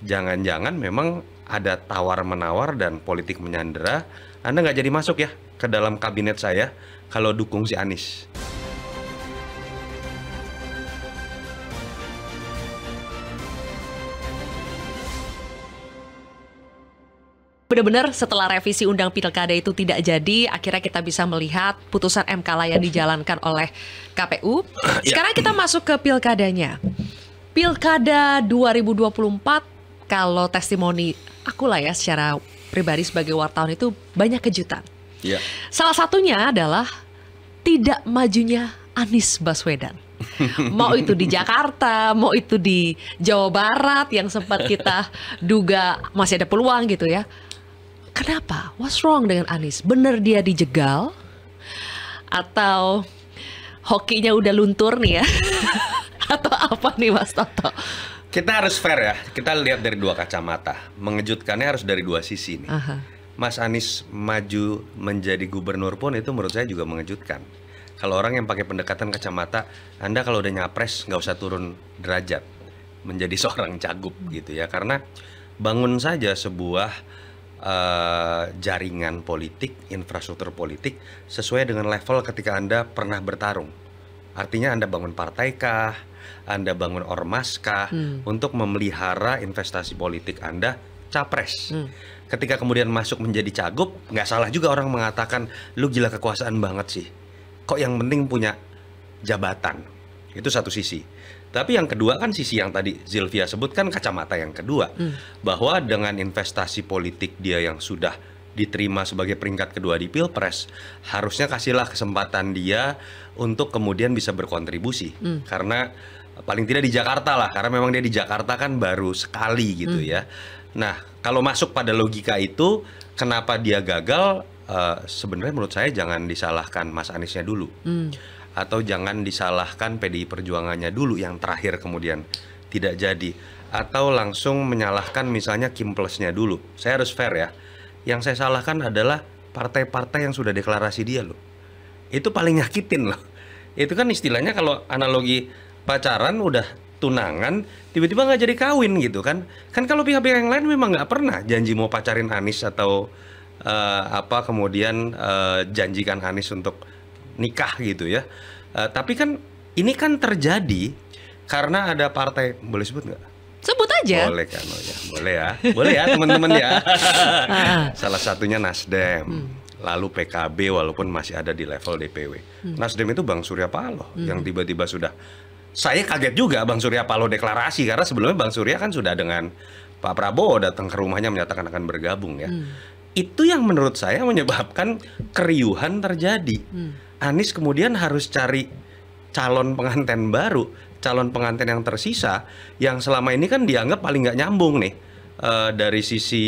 jangan-jangan memang ada tawar menawar dan politik menyandera Anda nggak jadi masuk ya ke dalam kabinet saya kalau dukung si Anies benar-benar setelah revisi undang pilkada itu tidak jadi, akhirnya kita bisa melihat putusan MK lah yang dijalankan oleh KPU. Ya. Sekarang kita masuk ke pilkadanya. Pilkada 2024 kalau testimoni aku lah ya secara pribadi sebagai wartawan itu banyak kejutan. Yeah. Salah satunya adalah tidak majunya Anies Baswedan. mau itu di Jakarta, mau itu di Jawa Barat yang sempat kita duga masih ada peluang gitu ya. Kenapa? What's wrong dengan Anies? Bener dia dijegal atau hokinya udah luntur nih ya? atau apa nih Mas Toto? Kita harus fair ya. Kita lihat dari dua kacamata. Mengejutkannya harus dari dua sisi nih. Aha. Mas Anies maju menjadi gubernur pun itu menurut saya juga mengejutkan. Kalau orang yang pakai pendekatan kacamata, Anda kalau udah nyapres nggak usah turun derajat menjadi seorang cagup gitu ya. Karena bangun saja sebuah uh, jaringan politik, infrastruktur politik sesuai dengan level ketika Anda pernah bertarung. Artinya Anda bangun partai kah, anda bangun ormas kah hmm. untuk memelihara investasi politik Anda capres. Hmm. Ketika kemudian masuk menjadi cagup, nggak salah juga orang mengatakan lu gila kekuasaan banget sih. Kok yang penting punya jabatan. Itu satu sisi. Tapi yang kedua kan sisi yang tadi Zilvia sebutkan kacamata yang kedua hmm. bahwa dengan investasi politik dia yang sudah diterima sebagai peringkat kedua di Pilpres, harusnya kasihlah kesempatan dia untuk kemudian bisa berkontribusi. Hmm. Karena paling tidak di Jakarta lah karena memang dia di Jakarta kan baru sekali gitu hmm. ya. Nah, kalau masuk pada logika itu kenapa dia gagal uh, sebenarnya menurut saya jangan disalahkan Mas Aniesnya dulu. Hmm. Atau jangan disalahkan PDI Perjuangannya dulu yang terakhir kemudian tidak jadi atau langsung menyalahkan misalnya Kim Plusnya dulu. Saya harus fair ya. Yang saya salahkan adalah partai-partai yang sudah deklarasi dia loh. Itu paling nyakitin loh. Itu kan istilahnya kalau analogi pacaran udah tunangan tiba-tiba nggak jadi kawin gitu kan kan kalau pihak-pihak yang lain memang nggak pernah janji mau pacarin Anis atau uh, apa kemudian uh, janjikan Anis untuk nikah gitu ya uh, tapi kan ini kan terjadi karena ada partai boleh sebut nggak sebut aja boleh kan oh ya boleh ya boleh ya teman-teman ya ah, ah. salah satunya Nasdem hmm lalu PKB walaupun masih ada di level DPW. Hmm. Nasdem itu Bang Surya Paloh hmm. yang tiba-tiba sudah saya kaget juga Bang Surya Paloh deklarasi karena sebelumnya Bang Surya kan sudah dengan Pak Prabowo datang ke rumahnya menyatakan akan bergabung ya. Hmm. Itu yang menurut saya menyebabkan keriuhan terjadi. Hmm. Anies kemudian harus cari calon pengantin baru, calon pengantin yang tersisa yang selama ini kan dianggap paling nggak nyambung nih. Uh, dari sisi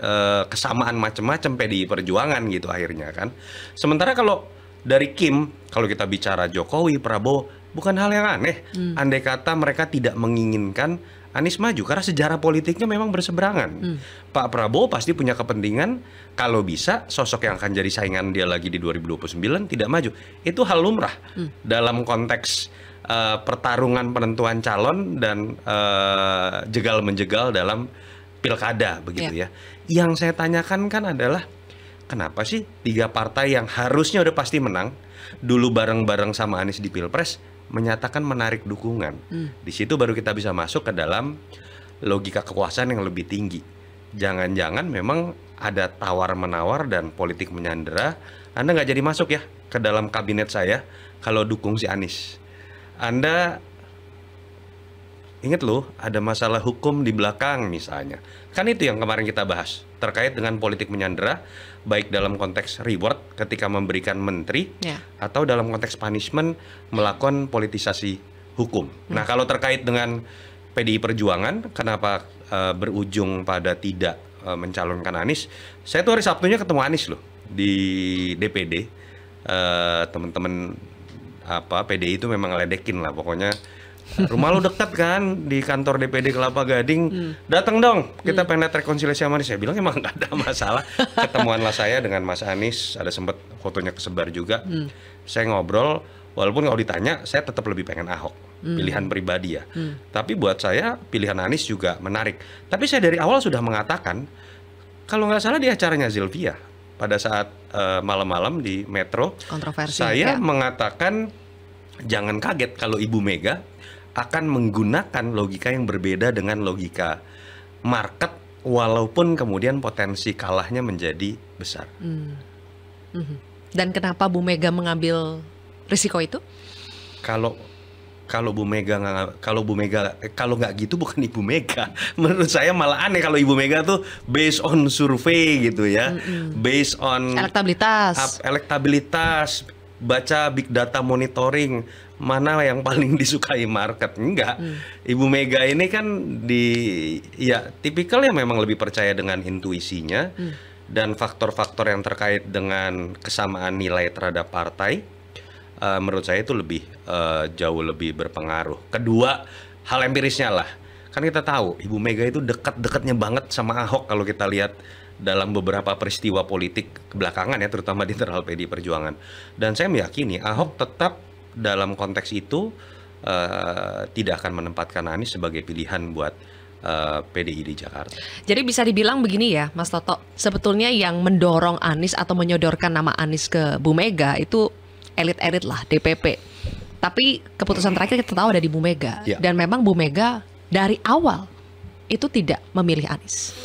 uh, kesamaan macam-macam PDI Perjuangan gitu akhirnya kan. Sementara kalau dari Kim kalau kita bicara Jokowi Prabowo bukan hal yang aneh hmm. andai kata mereka tidak menginginkan Anies maju karena sejarah politiknya memang berseberangan. Hmm. Pak Prabowo pasti punya kepentingan kalau bisa sosok yang akan jadi saingan dia lagi di 2029 tidak maju. Itu hal lumrah hmm. dalam konteks uh, pertarungan penentuan calon dan uh, jegal menjegal dalam pilkada begitu yeah. ya. Yang saya tanyakan kan adalah kenapa sih tiga partai yang harusnya udah pasti menang dulu bareng-bareng sama Anies di Pilpres menyatakan menarik dukungan. Hmm. Di situ baru kita bisa masuk ke dalam logika kekuasaan yang lebih tinggi. Jangan-jangan memang ada tawar-menawar dan politik menyandera, Anda nggak jadi masuk ya ke dalam kabinet saya kalau dukung si Anies. Anda ingat loh ada masalah hukum di belakang misalnya. Kan itu yang kemarin kita bahas terkait dengan politik menyandera baik dalam konteks reward ketika memberikan menteri yeah. atau dalam konteks punishment melakukan politisasi hukum. Hmm. Nah, kalau terkait dengan PDI Perjuangan kenapa uh, berujung pada tidak uh, mencalonkan Anies? Saya tuh hari Sabtunya ketemu Anies loh di DPD. Uh, eh, teman-teman apa PDI itu memang ledekin lah pokoknya rumah lu deket kan di kantor DPD Kelapa Gading hmm. datang dong kita hmm. pengen lihat rekonsiliasi sama Anies saya bilang emang nggak ada masalah ketemuanlah saya dengan Mas Anies ada sempat fotonya kesebar juga hmm. saya ngobrol walaupun kalau ditanya saya tetap lebih pengen Ahok hmm. pilihan pribadi ya hmm. tapi buat saya pilihan Anies juga menarik tapi saya dari awal sudah mengatakan kalau nggak salah di acaranya Zilvia pada saat uh, malam-malam di Metro saya ya. mengatakan jangan kaget kalau Ibu Mega akan menggunakan logika yang berbeda dengan logika market walaupun kemudian potensi kalahnya menjadi besar. Hmm. hmm. Dan kenapa Bu Mega mengambil risiko itu? Kalau kalau Bu Mega kalau Bu Mega eh, kalau nggak gitu bukan Ibu Mega. Menurut saya malah aneh kalau Ibu Mega tuh based on survei gitu ya. Based on elektabilitas. Elektabilitas, baca big data monitoring, mana yang paling disukai market enggak hmm. Ibu Mega ini kan di ya tipikal yang memang lebih percaya dengan intuisinya hmm. dan faktor-faktor yang terkait dengan kesamaan nilai terhadap partai uh, menurut saya itu lebih uh, jauh lebih berpengaruh kedua hal empirisnya lah kan kita tahu Ibu Mega itu dekat-dekatnya banget sama Ahok kalau kita lihat dalam beberapa peristiwa politik kebelakangan ya terutama di internal PD Perjuangan dan saya meyakini Ahok tetap dalam konteks itu uh, tidak akan menempatkan Anies sebagai pilihan buat uh, eh, PDI di Jakarta. Jadi bisa dibilang begini ya, Mas Toto, sebetulnya yang mendorong Anies atau menyodorkan nama Anies ke Bu Mega itu elit-elit lah DPP. Tapi keputusan terakhir kita tahu ada di Bu Mega ya. dan memang Bu Mega dari awal itu tidak memilih Anies.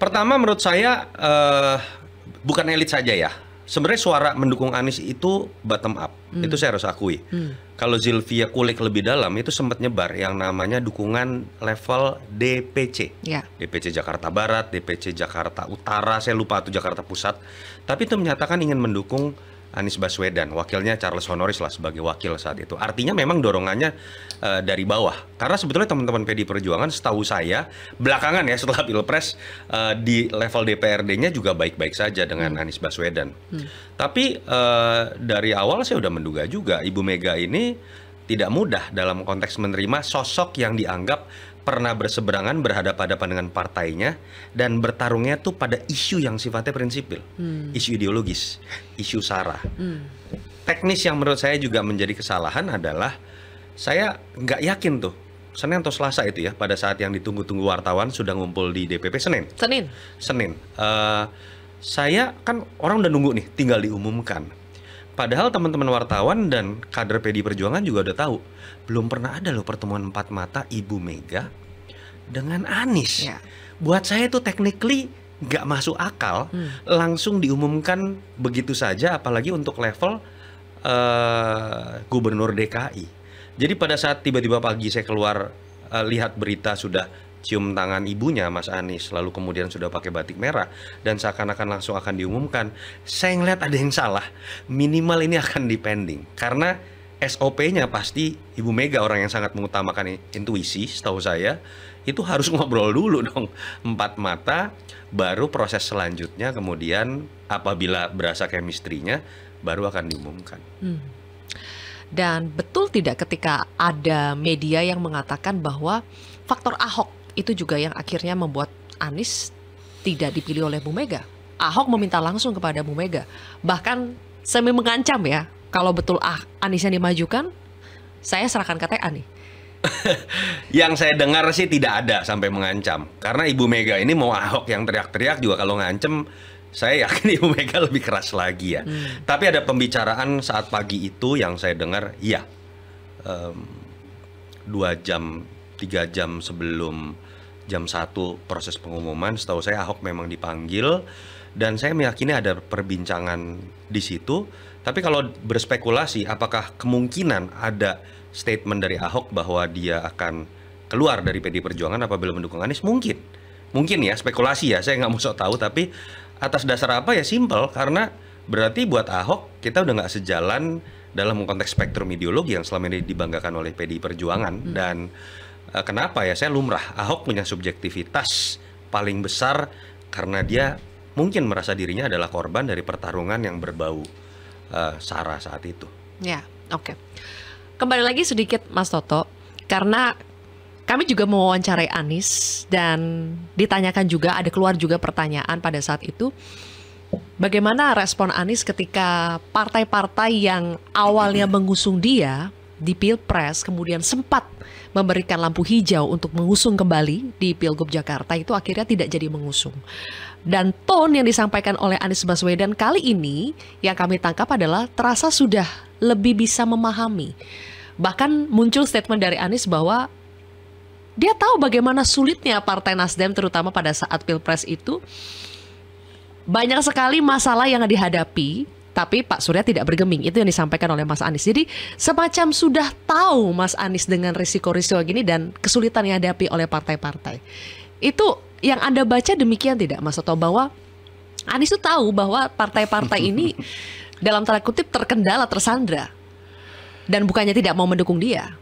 Pertama menurut saya uh, bukan elit saja ya sebenarnya suara mendukung Anies itu bottom up. Hmm. Itu saya harus akui. Hmm. Kalau Zilvia kulik lebih dalam itu sempat nyebar yang namanya dukungan level DPC. Ya. DPC Jakarta Barat, DPC Jakarta Utara, saya lupa itu Jakarta Pusat. Tapi itu menyatakan ingin mendukung Anies Baswedan, wakilnya Charles Honoris lah sebagai wakil saat itu. Artinya memang dorongannya uh, dari bawah. Karena sebetulnya teman-teman PD Perjuangan setahu saya belakangan ya setelah Pilpres uh, di level DPRD-nya juga baik-baik saja dengan hmm. Anies Baswedan. Hmm. Tapi uh, dari awal saya sudah menduga juga Ibu Mega ini tidak mudah dalam konteks menerima sosok yang dianggap pernah berseberangan berhadapan-hadapan dengan partainya dan bertarungnya tuh pada isu yang sifatnya prinsipil, hmm. isu ideologis, isu sara. Hmm. Teknis yang menurut saya juga menjadi kesalahan adalah saya nggak yakin tuh Senin atau Selasa itu ya pada saat yang ditunggu-tunggu wartawan sudah ngumpul di DPP Senin. Senin. Senin. Uh, saya kan orang udah nunggu nih, tinggal diumumkan. Padahal teman-teman wartawan dan kader PD Perjuangan juga udah tahu, belum pernah ada loh pertemuan empat mata Ibu Mega dengan Anies. Ya. Buat saya itu technically nggak masuk akal, hmm. langsung diumumkan begitu saja, apalagi untuk level uh, gubernur DKI. Jadi pada saat tiba-tiba pagi saya keluar uh, lihat berita sudah cium tangan ibunya Mas Anies lalu kemudian sudah pakai batik merah dan seakan-akan langsung akan diumumkan saya ngeliat ada yang salah minimal ini akan dipending karena SOP-nya pasti Ibu Mega orang yang sangat mengutamakan intuisi setahu saya itu harus ngobrol dulu dong empat mata baru proses selanjutnya kemudian apabila berasa kemistrinya baru akan diumumkan hmm. dan betul tidak ketika ada media yang mengatakan bahwa faktor Ahok itu juga yang akhirnya membuat Anies tidak dipilih oleh Bu Mega. Ahok meminta langsung kepada Bu Mega, bahkan semi mengancam ya, kalau betul ah Anies yang dimajukan, saya serahkan KTA nih. yang saya dengar sih tidak ada sampai mengancam. Karena Ibu Mega ini mau Ahok yang teriak-teriak juga kalau ngancem, saya yakin Ibu Mega lebih keras lagi ya. Hmm. Tapi ada pembicaraan saat pagi itu yang saya dengar, iya, um, dua jam, tiga jam sebelum jam 1 proses pengumuman setahu saya Ahok memang dipanggil dan saya meyakini ada perbincangan di situ tapi kalau berspekulasi apakah kemungkinan ada statement dari Ahok bahwa dia akan keluar dari PD Perjuangan apabila mendukung Anies mungkin mungkin ya spekulasi ya saya nggak mau sok tahu tapi atas dasar apa ya simple karena berarti buat Ahok kita udah nggak sejalan dalam konteks spektrum ideologi yang selama ini dibanggakan oleh PDI Perjuangan hmm. dan Eh, kenapa ya saya lumrah Ahok punya subjektivitas paling besar karena dia mungkin merasa dirinya adalah korban dari pertarungan yang berbau uh, eh, sara saat itu. Ya, oke. Okay. Kembali lagi sedikit Mas Toto karena kami juga mewawancarai wawancarai Anis dan ditanyakan juga ada keluar juga pertanyaan pada saat itu bagaimana respon Anis ketika partai-partai yang awalnya mengusung dia di Pilpres kemudian sempat memberikan lampu hijau untuk mengusung kembali di Pilgub Jakarta itu akhirnya tidak jadi mengusung. Dan tone yang disampaikan oleh Anies Baswedan kali ini yang kami tangkap adalah terasa sudah lebih bisa memahami. Bahkan muncul statement dari Anies bahwa dia tahu bagaimana sulitnya Partai Nasdem terutama pada saat Pilpres itu. Banyak sekali masalah yang dihadapi tapi Pak Surya tidak bergeming. Itu yang disampaikan oleh Mas Anies. Jadi semacam sudah tahu Mas Anies dengan risiko-risiko gini dan kesulitan yang dihadapi oleh partai-partai. Itu yang Anda baca demikian tidak Mas atau bahwa Anies itu tahu bahwa partai-partai ini dalam tanda kutip terkendala tersandra dan bukannya tidak mau mendukung dia.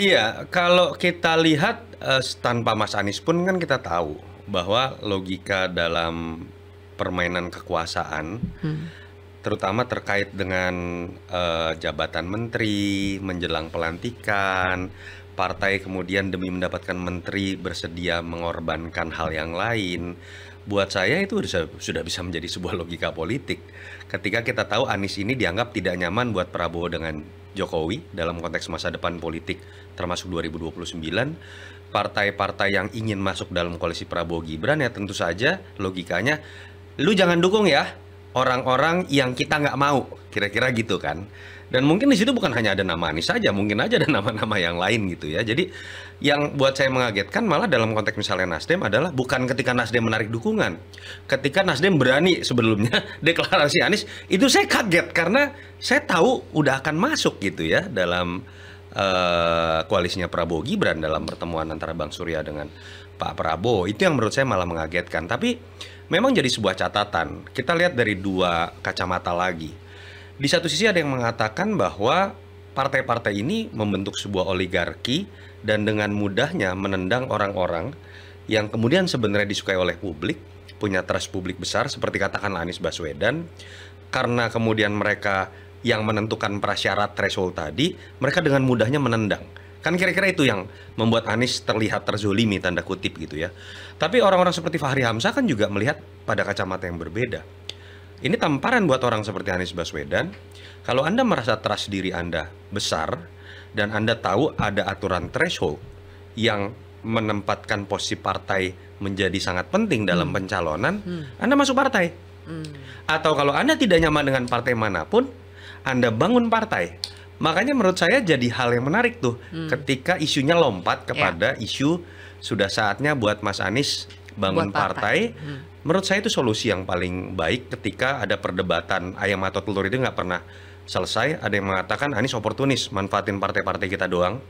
Iya, kalau kita lihat uh, tanpa Mas Anies pun kan kita tahu bahwa logika dalam permainan kekuasaan hmm terutama terkait dengan uh, jabatan menteri, menjelang pelantikan, partai kemudian demi mendapatkan menteri bersedia mengorbankan hal yang lain. Buat saya itu sudah, bisa menjadi sebuah logika politik. Ketika kita tahu Anies ini dianggap tidak nyaman buat Prabowo dengan Jokowi dalam konteks masa depan politik termasuk 2029, partai-partai yang ingin masuk dalam koalisi Prabowo Gibran ya tentu saja logikanya lu jangan dukung ya orang-orang yang kita nggak mau, kira-kira gitu kan. Dan mungkin di situ bukan hanya ada nama Anies saja, mungkin aja ada nama-nama yang lain gitu ya. Jadi yang buat saya mengagetkan malah dalam konteks misalnya Nasdem adalah bukan ketika Nasdem menarik dukungan, ketika Nasdem berani sebelumnya deklarasi Anies itu saya kaget karena saya tahu udah akan masuk gitu ya dalam uh, koalisinya Prabowo Gibran dalam pertemuan antara Bang Surya dengan Pak Prabowo itu yang menurut saya malah mengagetkan tapi memang jadi sebuah catatan kita lihat dari dua kacamata lagi di satu sisi ada yang mengatakan bahwa partai-partai ini membentuk sebuah oligarki dan dengan mudahnya menendang orang-orang yang kemudian sebenarnya disukai oleh publik punya trust publik besar seperti katakan Anies Baswedan karena kemudian mereka yang menentukan prasyarat threshold tadi mereka dengan mudahnya menendang Kan kira-kira itu yang membuat Anies terlihat terzolimi tanda kutip gitu ya. Tapi orang-orang seperti Fahri Hamzah kan juga melihat pada kacamata yang berbeda. Ini tamparan buat orang seperti Anies Baswedan. Kalau Anda merasa trust diri Anda besar dan Anda tahu ada aturan threshold yang menempatkan posisi partai menjadi sangat penting dalam hmm. pencalonan, hmm. Anda masuk partai. Hmm. Atau kalau Anda tidak nyaman dengan partai manapun, Anda bangun partai Makanya menurut saya jadi hal yang menarik tuh hmm. ketika isunya lompat ya. kepada yeah. isu sudah saatnya buat Mas Anies bangun buat partai. partai. Hmm. Menurut saya itu solusi yang paling baik ketika ada perdebatan ayam atau telur itu nggak pernah selesai ada yang mengatakan Anies oportunis manfaatin partai-partai kita doang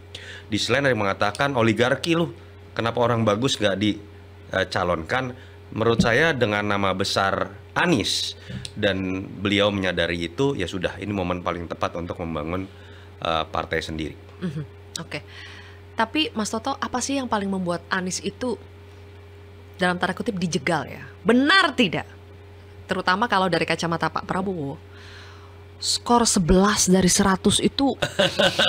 di selain ada yang mengatakan oligarki loh kenapa orang bagus nggak dicalonkan eh, menurut saya dengan nama besar Anies dan beliau menyadari itu ya sudah ini momen paling tepat untuk membangun uh, partai sendiri. Mm -hmm. Oke, okay. tapi Mas Toto, apa sih yang paling membuat Anies itu dalam tanda kutip dijegal ya? Benar tidak? Terutama kalau dari kacamata Pak Prabowo, skor 11 dari 100 itu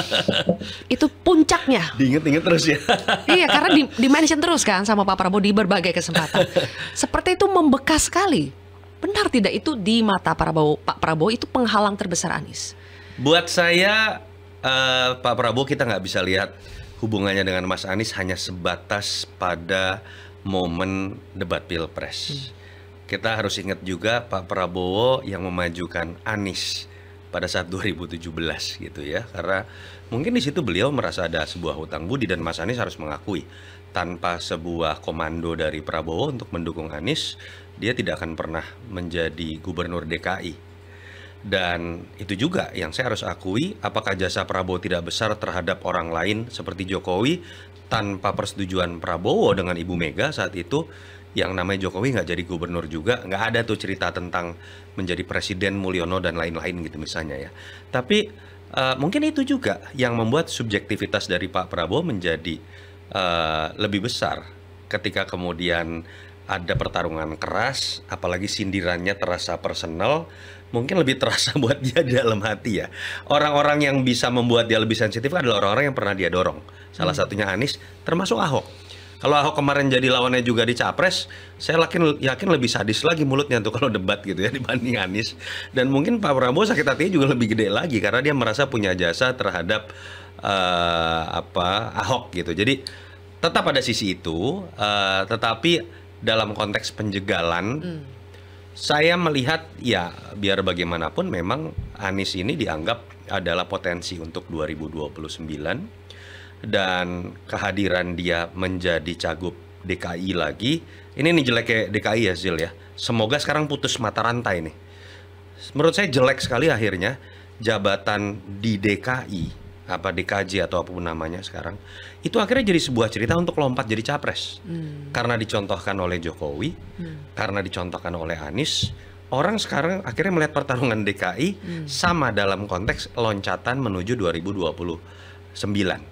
itu puncaknya. Diinget-inget terus ya. iya, karena di, di mention terus kan sama Pak Prabowo di berbagai kesempatan. Seperti itu membekas sekali. Benar tidak itu di mata Prabowo Pak Prabowo itu penghalang terbesar Anies? Buat saya uh, Pak Prabowo kita nggak bisa lihat hubungannya dengan Mas Anies hanya sebatas pada momen debat pilpres. Hmm. Kita harus ingat juga Pak Prabowo yang memajukan Anies pada saat 2017 gitu ya, karena mungkin di situ beliau merasa ada sebuah hutang budi dan Mas Anies harus mengakui tanpa sebuah komando dari Prabowo untuk mendukung Anies, dia tidak akan pernah menjadi gubernur DKI dan itu juga yang saya harus akui, apakah jasa Prabowo tidak besar terhadap orang lain seperti Jokowi tanpa persetujuan Prabowo dengan Ibu Mega saat itu yang namanya Jokowi nggak jadi gubernur juga, nggak ada tuh cerita tentang menjadi presiden Mulyono dan lain-lain gitu misalnya ya. Tapi uh, mungkin itu juga yang membuat subjektivitas dari Pak Prabowo menjadi uh, lebih besar ketika kemudian ada pertarungan keras, apalagi sindirannya terasa personal mungkin lebih terasa buat dia dalam hati ya. Orang-orang yang bisa membuat dia lebih sensitif adalah orang-orang yang pernah dia dorong. Salah hmm. satunya Anies, termasuk Ahok. Kalau Ahok kemarin jadi lawannya juga di Capres, saya yakin, yakin lebih sadis lagi mulutnya tuh kalau debat gitu ya dibanding Anies. Dan mungkin Pak Prabowo sakit hatinya juga lebih gede lagi karena dia merasa punya jasa terhadap uh, apa Ahok gitu. Jadi tetap ada sisi itu, uh, tetapi dalam konteks penjegalan. Hmm saya melihat ya biar bagaimanapun memang Anies ini dianggap adalah potensi untuk 2029 dan kehadiran dia menjadi cagup DKI lagi ini nih jeleknya DKI ya Zil ya semoga sekarang putus mata rantai nih menurut saya jelek sekali akhirnya jabatan di DKI apa dikaji atau apapun namanya sekarang itu akhirnya jadi sebuah cerita untuk lompat jadi capres hmm. karena dicontohkan oleh Jokowi hmm. karena dicontohkan oleh Anies orang sekarang akhirnya melihat pertarungan DKI hmm. sama dalam konteks loncatan menuju 2029